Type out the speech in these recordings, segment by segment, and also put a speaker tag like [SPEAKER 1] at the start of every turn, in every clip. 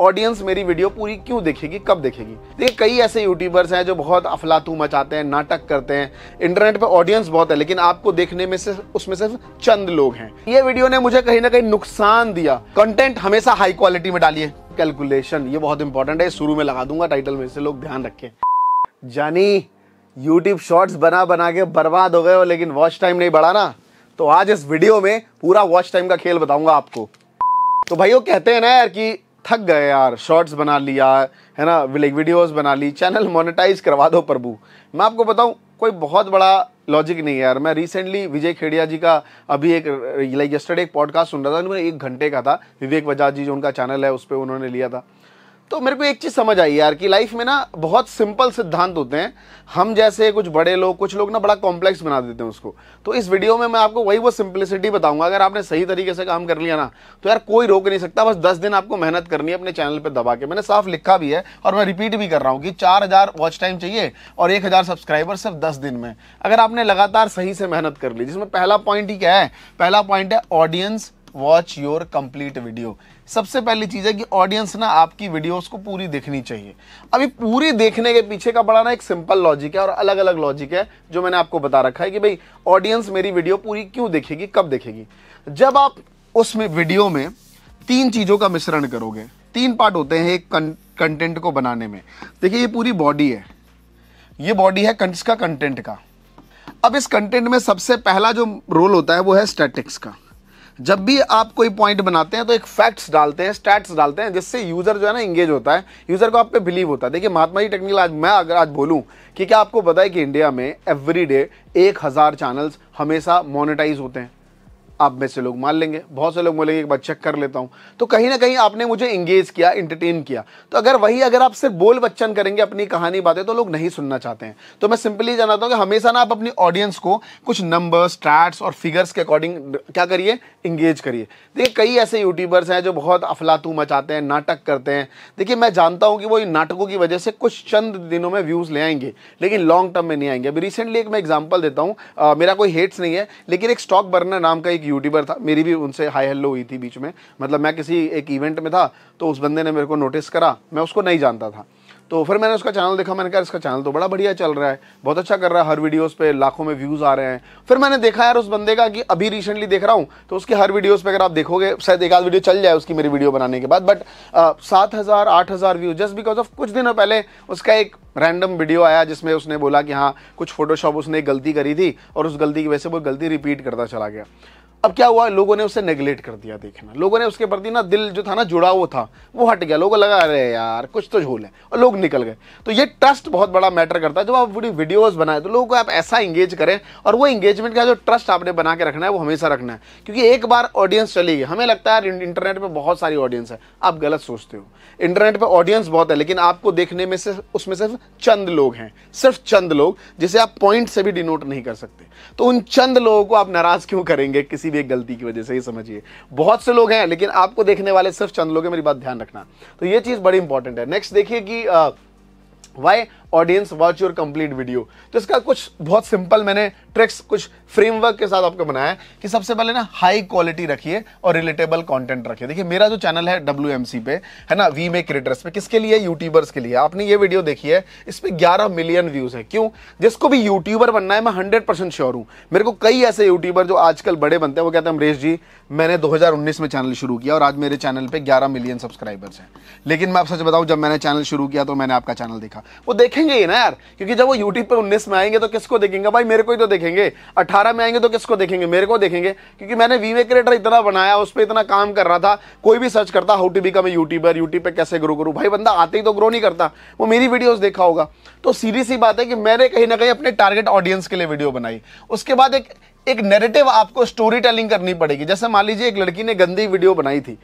[SPEAKER 1] audience मेरी video पूरी क्यों देखेगी कब देखेगी देखिए कई ऐसे यूट्यूबर्स हैं जो बहुत अफलातू मचाते हैं नाटक करते हैं इंटरनेट पर ऑडियंस बहुत है लेकिन आपको देखने में सिर्फ उसमें सिर्फ चंद लोग हैं ये वीडियो ने मुझे कहीं ना कहीं नुकसान दिया कंटेंट हमेशा हाई क्वालिटी में डालिए कैलकुलेशन ये बहुत इंपॉर्टेंट है शुरू में लगा दूंगा टाइटल में से लोग ध्यान रखें जानी यूट्यूब शॉर्ट्स बना बना के बर्बाद हो गए हो लेकिन वॉच टाइम नहीं बढ़ा ना तो आज इस वीडियो में पूरा वॉच टाइम का खेल बताऊंगा आपको तो भाइयों कहते हैं ना यार कि थक गए यार शॉर्ट्स बना लिया है ना लाइक वीडियोस बना ली चैनल मोनेटाइज करवा दो प्रभु मैं आपको बताऊं कोई बहुत बड़ा लॉजिक नहीं है यार मैं रिसेंटली विजय खेड़िया जी का अभी एक लाइक यस्टरडे एक पॉडकास्ट सुन रहा था उन्होंने एक घंटे का था विवेक बजाज जी जो उनका चैनल है उस पर उन्होंने लिया था तो मेरे को एक चीज़ समझ आई यार कि लाइफ में ना बहुत सिंपल सिद्धांत होते हैं हम जैसे कुछ बड़े लोग कुछ लोग ना बड़ा कॉम्प्लेक्स बना देते हैं उसको तो इस वीडियो में मैं आपको वही वो सिंप्लिसिटी बताऊंगा अगर आपने सही तरीके से काम कर लिया ना तो यार कोई रोक नहीं सकता बस दस दिन आपको मेहनत करनी है अपने चैनल पर दबा के मैंने साफ लिखा भी है और मैं रिपीट भी कर रहा हूँ कि चार वॉच टाइम चाहिए और एक सब्सक्राइबर सिर्फ दस दिन में अगर आपने लगातार सही से मेहनत कर ली जिसमें पहला पॉइंट ही क्या है पहला पॉइंट है audience watch your complete video सबसे पहली चीज़ है कि ऑडियंस ना आपकी वीडियोस को पूरी देखनी चाहिए अभी पूरी देखने के पीछे का बड़ा ना एक सिंपल लॉजिक है और अलग अलग लॉजिक है जो मैंने आपको बता रखा है कि भाई ऑडियंस मेरी वीडियो पूरी क्यों देखेगी कब देखेगी जब आप उसमें वीडियो में तीन चीज़ों का मिश्रण करोगे तीन पार्ट होते हैं एक कंटेंट को बनाने में देखिए ये पूरी बॉडी है ये बॉडी है कंटेंट का अब इस कंटेंट में सबसे पहला जो रोल होता है वो है स्टैटिक्स का जब भी आप कोई पॉइंट बनाते हैं तो एक फैक्ट्स डालते हैं स्टैट्स डालते हैं जिससे यूज़र जो है ना इंगेज होता है यूज़र को आप पे बिलीव होता है देखिए महात्मा जी टेक्निकल आज मैं अगर आज बोलूं कि क्या आपको पता है कि इंडिया में एवरी डे एक हज़ार चैनल्स हमेशा मोनिटाइज होते हैं आप में से लोग मान लेंगे बहुत से लोग बोलेंगे एक बार चेक कर लेता हूँ तो कहीं ना कहीं आपने मुझे इंगेज किया इंटरटेन किया तो अगर वही अगर आप सिर्फ बोल बच्चन करेंगे अपनी कहानी बातें तो लोग नहीं सुनना चाहते हैं तो मैं सिंपली जाना चाहता हूँ कि हमेशा ना आप अपनी ऑडियंस को कुछ नंबर स्टैट्स और फिगर्स के अकॉर्डिंग क्या करिए इंगेज करिए देखिए कई ऐसे यूट्यूबर्स हैं जो बहुत अफलातू मचाते हैं नाटक करते हैं देखिए मैं जानता हूँ कि वो इन नाटकों की वजह से कुछ चंद दिनों में व्यूज़ ले आएंगे लेकिन लॉन्ग टर्म में नहीं आएंगे अभी रिसेंटली एक मैं एग्जाम्पल देता हूँ मेरा कोई हेट्स नहीं है लेकिन एक स्टॉक बर्नर नाम का एक यूट्यूबर था मेरी भी उनसे हाई हेल्लो हुई थी बीच में मतलब मैं किसी एक इवेंट में था तो उस बंदे ने मेरे को नोटिस करा मैं उसको नहीं जानता था तो फिर मैंने उसका चैनल देखा मैंने कहा इसका चैनल तो बड़ा बढ़िया चल रहा है बहुत अच्छा कर रहा है हर वीडियोस पे लाखों में व्यूज़ आ रहे हैं फिर मैंने देखा यार उस बंदे का कि अभी रिसेंटली देख रहा हूँ तो उसकी हर वीडियोस पे अगर आप देखोगे शायद एक आध वीडियो चल जाए उसकी मेरी वीडियो बनाने के बाद बट सात हज़ार आठ हज़ार व्यूज जस्ट बिकॉज ऑफ कुछ दिनों पहले उसका एक रैंडम वीडियो आया जिसमें उसने बोला कि हाँ कुछ फोटोशॉप उसने गलती करी थी और उस गलती की वजह से वो गलती रिपीट करता चला गया अब क्या हुआ लोगों ने उसे नेगलेक्ट कर दिया देखना लोगों ने उसके प्रति ना दिल जो था ना जुड़ा हुआ था वो हट गया लोगों लगा अरे यार कुछ तो झोल है और लोग निकल गए तो ये ट्रस्ट बहुत बड़ा मैटर करता है जब आप पूरी वीडियोस बनाए तो लोगों को आप ऐसा इंगेज करें और वो इंगेजमेंट का जो ट्रस्ट आपने बना के रखना है वो हमेशा रखना है क्योंकि एक बार ऑडियंस चली गई हमें लगता है इंटरनेट पर बहुत सारी ऑडियंस है आप गलत सोचते हो इंटरनेट पर ऑडियंस बहुत है लेकिन आपको देखने में से उसमें सिर्फ चंद लोग हैं सिर्फ चंद लोग जिसे आप पॉइंट से भी डिनोट नहीं कर सकते तो उन चंद लोगों को आप नाराज़ क्यों करेंगे किसी किसी भी एक गलती की वजह से ये समझिए बहुत से लोग हैं लेकिन आपको देखने वाले सिर्फ चंद लोग हैं मेरी बात ध्यान रखना तो ये चीज़ बड़ी इंपॉर्टेंट है नेक्स्ट देखिए कि why audience watch your complete video तो इसका कुछ बहुत सिंपल मैंने ट्रिक्स कुछ फ्रेमवर्क के साथ आपको बनाया है कि सबसे पहले ना हाई क्वालिटी रखिए और रिलेटेबल कंटेंट रखिए देखिए मेरा जो चैनल है डब्ल्यू पे है ना वी मे क्रिएटर्स पे किसके लिए यूट्यूबर्स के लिए आपने ये वीडियो देखी है इस पर ग्यारह मिलियन व्यूज़ है क्यों जिसको भी यूट्यूबर बनना है मैं हंड्रेड परसेंट श्योर हूँ मेरे को कई ऐसे यूट्यूबर जो आजकल बड़े बनते हैं वो कहते हैं अमरेश जी मैंने दो में चैनल शुरू किया और आज मेरे चैनल पर ग्यारह मिलियन सब्सक्राइबर्स हैं लेकिन मैं आप सच बताऊं जब मैंने चैनल शुरू किया तो मैंने आपका चैनल देखा वो देखे देखेंगे ही ना यार क्योंकि जब वो यूट्यूब पर उन्नीस में आएंगे तो किसको देखेंगे भाई मेरे को ही तो देखेंगे अठारह में आएंगे तो किसको देखेंगे मेरे को देखेंगे क्योंकि मैंने वीमे क्रिएटर इतना बनाया उस पर इतना काम कर रहा था कोई भी सर्च करता how to become a YouTuber YouTube पर कैसे ग्रो करूँ भाई बंदा आते ही तो ग्रो नहीं करता वो मेरी वीडियोज देखा होगा तो सीधी सी बात है कि मैंने कहीं ना कहीं अपने टारगेट ऑडियंस के लिए वीडियो बनाई उसके बाद एक एक नेरेटिव आपको स्टोरी टेलिंग करनी पड़ेगी जैसे मान लीजिए एक लड़की ने गंदी वीडियो बनाई थी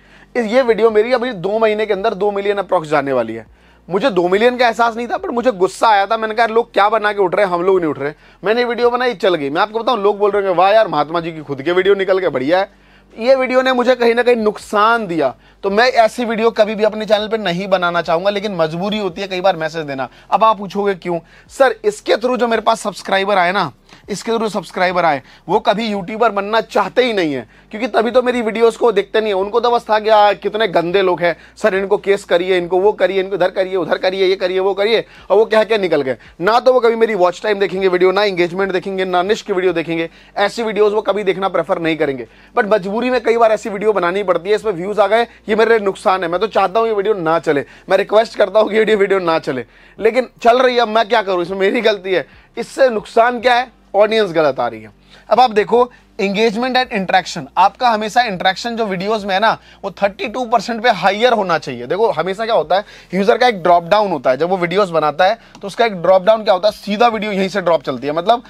[SPEAKER 1] ये वीडियो मेरी अभी दो महीने के अंदर दो मिलियन अप्रॉक्स जाने वाली है मुझे दो मिलियन का एहसास नहीं था पर मुझे गुस्सा आया था मैंने कहा लोग क्या बना के उठ रहे हैं हम लोग नहीं उठ रहे मैंने वीडियो बनाई चल गई मैं आपको बताऊँ लोग बोल रहे हैं वाह यार महात्मा जी की खुद के वीडियो निकल के बढ़िया है ये वीडियो ने मुझे कहीं ना कहीं नुकसान दिया तो मैं ऐसी वीडियो कभी भी अपने चैनल पर नहीं बनाना चाहूंगा लेकिन मजबूरी होती है कई बार मैसेज देना अब आप पूछोगे क्यों सर इसके थ्रू जो मेरे पास सब्सक्राइबर आए ना इसके थ्रू सब्सक्राइबर आए वो कभी यूट्यूबर बनना चाहते ही नहीं है क्योंकि तभी तो मेरी वीडियोस को देखते नहीं है उनको तो बस था कि आ, कितने गंदे लोग हैं सर इनको केस करिए इनको वो करिए इनको इधर करिए उधर करिए ये करिए वो करिए और वो क्या क्या निकल गए ना तो वो कभी मेरी वॉच टाइम देखेंगे वीडियो ना इंगेजमेंट देखेंगे ना निश्क वीडियो देखेंगे ऐसी वीडियोज़ वो कभी देखना प्रेफर नहीं करेंगे बट मजबूरी में कई बार ऐसी वीडियो बनानी पड़ती है इसमें व्यूज़ आ गए ये मेरे लिए नुकसान है मैं तो चाहता हूँ ये वीडियो ना चले मैं रिक्वेस्ट करता हूँ कि ये वीडियो ना चले लेकिन चल रही है अब मैं क्या करूँ इसमें मेरी गलती है इससे नुकसान क्या है ऑडियंस गलत आ रही है अब आप देखो एंगेजमेंट एंड इंट्रैक्शन आपका हमेशा इंट्रैक्शन जो वीडियोस में है ना वो 32 परसेंट पे हाइयर होना चाहिए देखो हमेशा क्या होता है यूजर का एक ड्रॉप डाउन होता है जब वो वीडियोस बनाता है तो उसका एक ड्रॉप डाउन क्या होता है सीधा वीडियो यहीं से ड्रॉप चलती है मतलब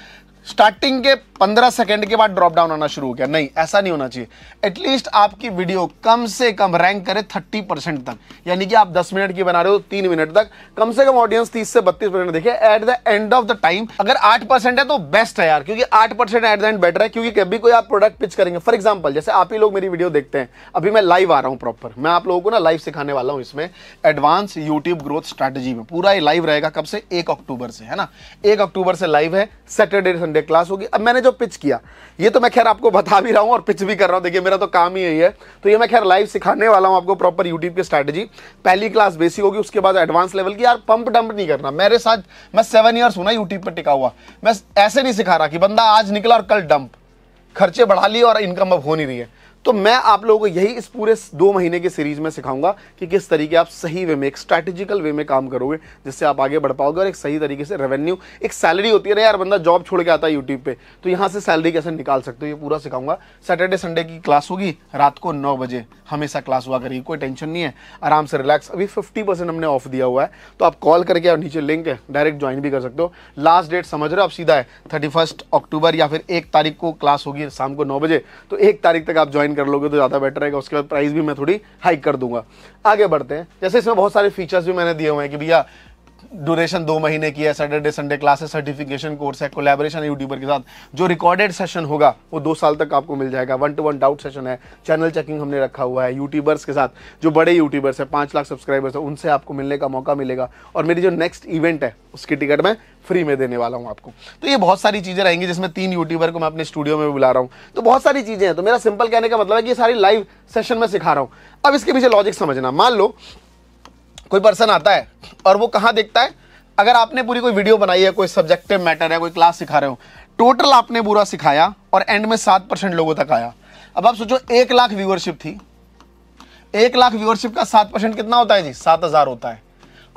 [SPEAKER 1] स्टार्टिंग के 15 सेकंड के बाद ड्रॉप डाउन आना शुरू हो गया नहीं ऐसा नहीं होना चाहिए एटलीस्ट आपकी वीडियो कम से कम रैंक करे 30 परसेंट तक यानी कि आप 10 मिनट की बना रहे हो तीन मिनट तक कम से कम ऑडियंस 30 से 32 परसेंट देखे at the end of the time अगर 8 परसेंट है तो बेस्ट है यार क्योंकि आठ percent at the end better है क्योंकि कभी कोई आप प्रोडक्ट पिच करेंगे फॉर एग्जाम्पल जैसे आप ही लोग मेरी वीडियो देखते हैं अभी मैं लाइव आ रहा हूँ प्रॉपर मैं आप लोगों को ना लाइव सिखाने वाला हूँ इसमें एडवांस यूट्यूब ग्रोथ स्ट्रैटेजी में पूरा ये लाइव रहेगा कब से एक अक्टूबर से है ना एक अक्टूबर से लाइव है सैटरडे संडे संडे क्लास होगी अब मैंने जो पिच किया ये तो मैं खैर आपको बता भी रहा हूँ और पिच भी कर रहा हूँ देखिए मेरा तो काम ही यही है तो ये मैं खैर लाइव सिखाने वाला हूँ आपको प्रॉपर यूट्यूब की स्ट्रैटेजी पहली क्लास बेसिक होगी उसके बाद एडवांस लेवल की यार पंप डंप नहीं करना मेरे साथ मैं सेवन ईयर्स हूँ ना यूट्यूब पर टिका हुआ मैं ऐसे नहीं सिखा रहा कि बंदा आज निकला और कल डंप खर्चे बढ़ा लिए और इनकम अब हो नहीं रही है तो मैं आप लोगों को यही इस पूरे दो महीने की सीरीज में सिखाऊंगा कि किस तरीके आप सही वे में एक स्ट्रैटेजिकल वे में काम करोगे जिससे आप आगे बढ़ पाओगे और एक सही तरीके से रेवेन्यू एक सैलरी होती है ना यार बंदा जॉब छोड़ के आता है यूट्यूब पे तो यहां से सैलरी कैसे निकाल सकते हो ये पूरा सिखाऊंगा सैटरडे संडे की क्लास होगी रात को नौ बजे हमेशा क्लास हुआ करेगी कोई टेंशन नहीं है आराम से रिलैक्स अभी फिफ्टी हमने ऑफ दिया हुआ है तो आप कॉल करके और नीचे लिंक है डायरेक्ट ज्वाइन भी कर सकते हो लास्ट डेट समझ रहे हो आप सीधा है थर्टी अक्टूबर या फिर एक तारीख को क्लास होगी शाम को नौ बजे तो एक तारीख तक आप ज्वाइन कर लोगे तो ज़्यादा बेटर रहेगा उसके बाद प्राइस भी मैं थोड़ी हाइक कर दूंगा आगे बढ़ते हैं जैसे इसमें बहुत सारे फीचर्स भी मैंने दिए हुए हैं कि भैया ड्यूरेशन दो महीने की है Saturday Sunday classes certification course है कोलेबोरेशन है यूट्यूबर के साथ जो रिकॉर्डेड सेशन होगा वो दो साल तक आपको मिल जाएगा one to one doubt session है चैनल चेकिंग हमने रखा हुआ है यूट्यूबर्स के साथ जो बड़े यूट्यूबर्स हैं पाँच लाख सब्सक्राइबर्स हैं उनसे आपको मिलने का मौका मिलेगा और मेरी जो नेक्स्ट इवेंट है उसकी टिकट मैं फ्री में देने वाला हूँ आपको तो ये बहुत सारी चीज़ें रहेंगी जिसमें तीन यूट्यूबर को मैं अपने स्टूडियो में बुला रहा हूँ तो बहुत सारी चीज़ें हैं तो मेरा सिंपल कहने का मतलब है कि ये सारी लाइव सेशन में सिखा रहा हूँ अब इसके पीछे लॉजिक समझना मान लो कोई पर्सन आता है और वो कहाँ देखता है अगर आपने पूरी कोई वीडियो बनाई है कोई सब्जेक्टिव मैटर है कोई क्लास सिखा रहे हो टोटल आपने पूरा सिखाया और एंड में सात परसेंट लोगों तक आया अब आप सोचो एक लाख व्यूअरशिप थी एक लाख व्यूअरशिप का सात परसेंट कितना होता है जी सात हजार होता है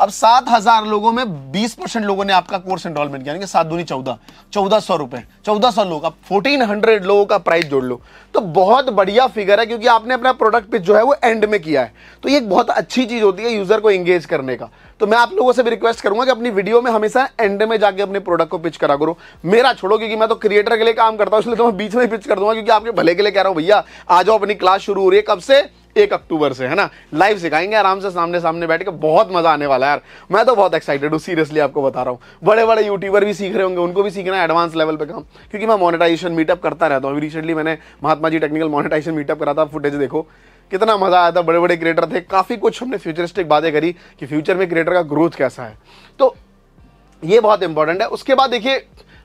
[SPEAKER 1] अब सात हजार लोगों में बीस परसेंट लोगों ने आपका कोर्स एनरोलमेंट किया सात दूनी चौदह चौदह सौ रुपए चौदह सौ लोग अब फोर्टीन हंड्रेड लोगों का प्राइस जोड़ लो तो बहुत बढ़िया फिगर है क्योंकि आपने अपना प्रोडक्ट पिच जो है वो एंड में किया है तो ये एक बहुत अच्छी चीज होती है यूजर को एंगेज करने का तो मैं आप लोगों से भी रिक्वेस्ट करूंगा कि अपनी वीडियो में हमेशा एंड में जाके अपने प्रोडक्ट को पिच करा करो मेरा छोड़ो क्योंकि मैं तो क्रिएटर के लिए काम करता हूं इसलिए तो मैं बीच में पिच कर दूंगा क्योंकि आपके भले के लिए कह रहा हूं भैया आ जाओ अपनी क्लास शुरू हो रही है कब से एक अक्टूबर से है ना लाइव सिखाएंगे आराम से सामने सामने बैठ के बहुत मजा आने वाला है यार मैं तो बहुत एक्साइटेड हूँ सीरियसली आपको बता रहा हूँ बड़े बड़े यूट्यूबर भी सीख रहे होंगे उनको भी सीखना है एडवांस लेवल पे काम क्योंकि मैं मोनेटाइजेशन मीटअप करता रहता हूँ अभी रिसेंटली मैंने Mahatma ji technical monetization meetup करा था फुटेज देखो कितना मजा आया था बड़े बड़े क्रिएटर थे काफ़ी कुछ हमने फ्यूचरिस्टिक बातें करी कि फ्यूचर में क्रिएटर का ग्रोथ कैसा है तो ये बहुत इंपॉर्टेंट है उसके बाद देखिए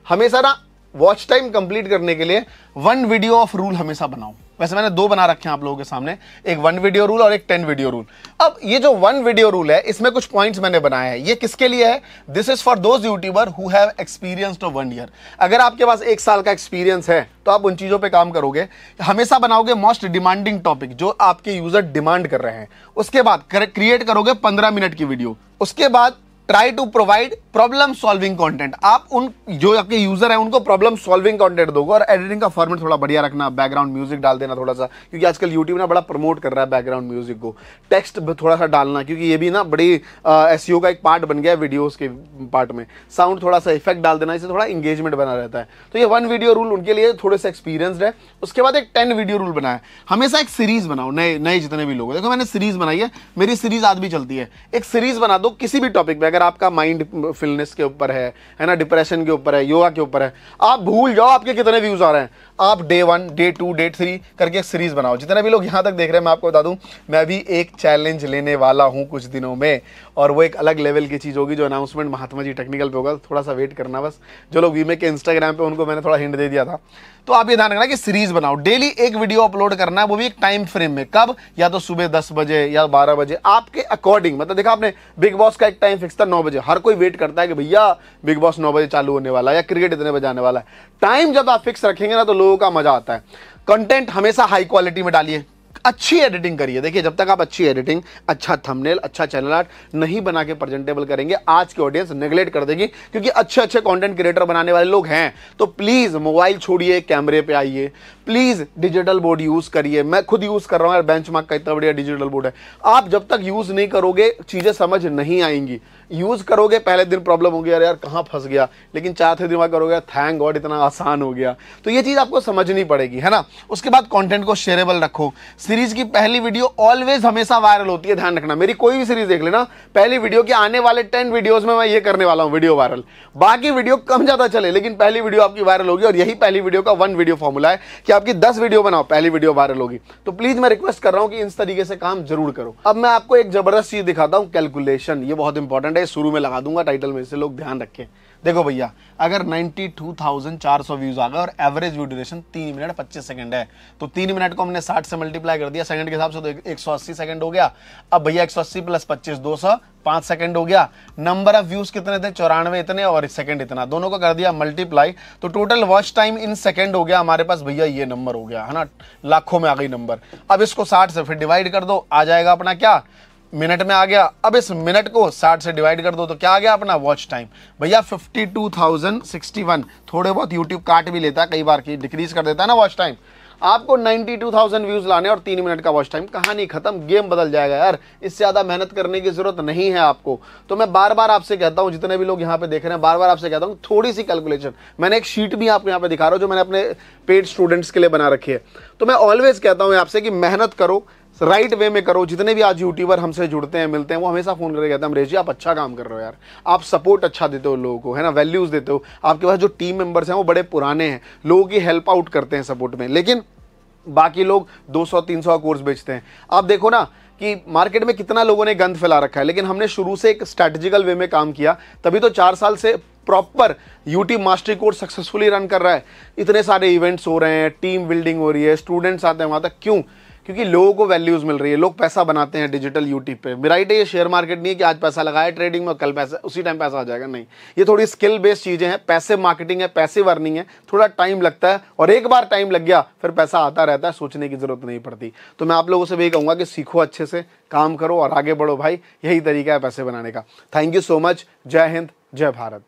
[SPEAKER 1] हमेशा ना वॉच टाइम कंप्लीट करने के लिए वन वीडियो ऑफ रूल हमेशा बनाओ वैसे मैंने दो बना रखे हैं आप लोगों के सामने एक वन वीडियो रूल और एक टेन वीडियो रूल अब ये जो वन वीडियो रूल है इसमें कुछ पॉइंट्स मैंने बनाए हैं ये किसके लिए है this is for those YouTuber who have experience of one year अगर आपके पास एक साल का एक्सपीरियंस है तो आप उन चीज़ों पर काम करोगे हमेशा बनाओगे मोस्ट डिमांडिंग टॉपिक जो आपके यूजर डिमांड कर रहे हैं उसके बाद क्रिएट करोगे पंद्रह मिनट की वीडियो उसके बाद try to provide problem solving content आप उन जो आपके यूजर हैं उनको प्रॉब्लम सॉल्विंग कंटेंट दोगे और एडिटिंग का फॉर्मेट थोड़ा बढ़िया रखना बैकग्राउंड म्यूजिक डाल देना थोड़ा सा क्योंकि आजकल यूट्यूब ना बड़ा प्रमोट कर रहा है बैकग्राउंड म्यूजिक को टेक्स्ट थोड़ा सा डालना क्योंकि ये भी ना बड़ी एस e का एक पार्ट बन गया है वीडियोज के पार्ट में साउंड थोड़ा सा इफेक्ट डाल देना इससे थोड़ा इंगेजमेंट बना रहता है तो ये वन वीडियो रूल उनके लिए थोड़े से एक्सपीरियंस है उसके बाद एक टेन वीडियो रूल बनाया हमेशा एक सीरीज बनाओ नए नए जितने भी लोग देखो मैंने सीरीज बनाई है मेरी सीरीज आज भी चलती है एक सीरीज बना दो किसी भी टॉपिक में अगर आपका माइंड फिलनेस के ऊपर है है ना डिप्रेशन के ऊपर है योगा के ऊपर है आप भूल जाओ आपके कितने व्यूज़ आ रहे हैं आप day one day two day three करके एक सीरीज़ बनाओ जितने भी लोग यहां तक देख रहे हैं मैं आपको बता दूं मैं भी एक चैलेंज लेने वाला हूं कुछ दिनों में और वो एक अलग लेवल की चीज़ होगी जो अनाउंसमेंट महात्मा जी टेक्निकल पे होगा थोड़ा सा वेट करना बस जो लोग वीमे के इंस्टाग्राम पे उनको मैंने थोड़ा हिंट दे दिया था तो आप ये ध्यान रखना कि सीरीज़ बनाओ डेली एक वीडियो अपलोड करना है वो भी एक टाइम फ्रेम में कब या तो सुबह दस बजे या बारह बजे आपके अकॉर्डिंग मतलब देखा आपने बिग बॉस का एक टाइम फिक्स था नौ बजे हर कोई वेट करता है कि भैया बिग बॉस नौ बजे चालू होने वाला है या क्रिकेट इतने बजे आने वाला है टाइम जब आप फिक्स रखेंगे ना तो लोगों का मजा आता है कंटेंट हमेशा हाई क्वालिटी में डालिए अच्छी एडिटिंग करिए देखिए जब तक आप अच्छी एडिटिंग अच्छा थंबनेल अच्छा चैनल आर्ट नहीं बना के प्रेजेंटेबल करेंगे आज की ऑडियंस नेगलेक्ट कर देगी क्योंकि अच्छे अच्छे कंटेंट क्रिएटर बनाने वाले लोग हैं तो प्लीज़ मोबाइल छोड़िए कैमरे पे आइए प्लीज़ डिजिटल बोर्ड यूज़ करिए मैं खुद यूज़ कर रहा हूँ यार बेंच मार्क का इतना बढ़िया डिजिटल बोर्ड है आप जब तक यूज़ नहीं करोगे चीज़ें समझ नहीं आएंगी यूज़ करोगे पहले दिन प्रॉब्लम होगी यार यार कहाँ फंस गया लेकिन चौथे दिन वहाँ करोगे थैंक गॉड इतना आसान हो गया तो ये चीज़ आपको समझनी पड़ेगी है ना उसके बाद कॉन्टेंट को शेयरेबल रखो सीरीज की पहली वीडियो ऑलवेज हमेशा वायरल होती है ध्यान रखना मेरी कोई भी सीरीज देख लेना पहली वीडियो के आने वाले टेन वीडियोस में मैं ये करने वाला हूँ वीडियो वायरल बाकी वीडियो कम ज़्यादा चले लेकिन पहली वीडियो आपकी वायरल होगी और यही पहली वीडियो का वन वीडियो फॉर्मूला है कि आपकी दस वीडियो बनाओ पहली वीडियो वायरल होगी तो प्लीज़ मैं रिक्वेस्ट कर रहा हूँ कि इस तरीके से काम जरूर करो अब मैं आपको एक ज़बरदस्त चीज़ दिखाता हूँ कैलकुलेशन ये बहुत इंपॉर्टेंट है शुरू में लगा दूंगा टाइटल में इसे लोग ध्यान रखें देखो भैया अगर 92,400 व्यूज आ गए और एवरेज व्यू ड्यूरेशन तीन मिनट पच्चीस सेकंड है तो तीन मिनट को हमने 60 से मल्टीप्लाई कर दिया सेकंड के हिसाब से तो 180 सौ अस्सी सेकंड हो गया अब भैया एक सौ अस्सी प्लस पच्चीस दो सौ पांच सेकंड हो गया नंबर ऑफ व्यूज कितने थे चौरानवे इतने और सेकंड इतना दोनों को कर दिया मल्टीप्लाई तो total watch time in second हो गया हमारे पास भैया ये नंबर हो गया है ना लाखों में आ गई नंबर अब इसको साठ से फिर डिवाइड कर दो आ जाएगा अपना क्या मिनट में आ गया अब इस मिनट को 60 से डिवाइड कर दो तो क्या आ गया अपना वॉच टाइम भैया 52,061 थोड़े बहुत यूट्यूब काट भी लेता है कई बार की डिक्रीज कर देता है ना वॉच टाइम आपको 92,000 व्यूज लाने और तीन मिनट का वॉच टाइम कहानी खत्म गेम बदल जाएगा यार इससे ज़्यादा मेहनत करने की ज़रूरत नहीं है आपको तो मैं बार बार आपसे कहता हूँ जितने भी लोग यहाँ पे देख रहे हैं बार बार आपसे कहता हूँ थोड़ी सी कैलकुलेशन मैंने एक शीट भी आपको यहाँ पे दिखा रहा हूँ जो मैंने अपने पेड स्टूडेंट्स के लिए बना रखी है तो मैं ऑलवेज कहता हूँ आपसे कि मेहनत करो राइट वे में करो जितने भी आज यूट्यूबर हमसे जुड़ते हैं मिलते हैं वो हमेशा फ़ोन करके कहते हैं अमरेश जी आप अच्छा काम कर रहे हो यार आप सपोर्ट अच्छा देते हो लोगों को है ना वैल्यूज़ देते हो आपके पास जो टीम मेंबर्स हैं वो बड़े पुराने हैं लोगों की हेल्प आउट करते हैं सपोर्ट में लेकिन बाकी लोग 200-300 सौ कोर्स बेचते हैं आप देखो ना कि मार्केट में कितना लोगों ने गंद फैला रखा है लेकिन हमने शुरू से एक स्ट्रेटेजिकल वे में काम किया तभी तो चार साल से proper YouTube mastery course successfully run कर रहा है इतने सारे इवेंट्स हो रहे हैं टीम बिल्डिंग हो रही है स्टूडेंट्स आते हैं वहाँ तक क्यों क्योंकि लोगों को वैल्यूज मिल रही है लोग पैसा बनाते हैं डिजिटल यूट्यूब पे मेरा ये शेयर मार्केट नहीं है कि आज पैसा लगाया ट्रेडिंग में कल पैसा उसी टाइम पैसा आ जाएगा नहीं ये थोड़ी स्किल बेस्ड चीज़ें हैं पैसे मार्केटिंग है पैसे वर्निंग है थोड़ा टाइम लगता है और एक बार टाइम लग गया फिर पैसा आता रहता है सोचने की ज़रूरत नहीं पड़ती तो मैं आप लोगों से भी कहूँगा कि सीखो अच्छे से काम करो और आगे बढ़ो भाई यही तरीका है पैसे बनाने का थैंक यू सो मच जय हिंद जय भारत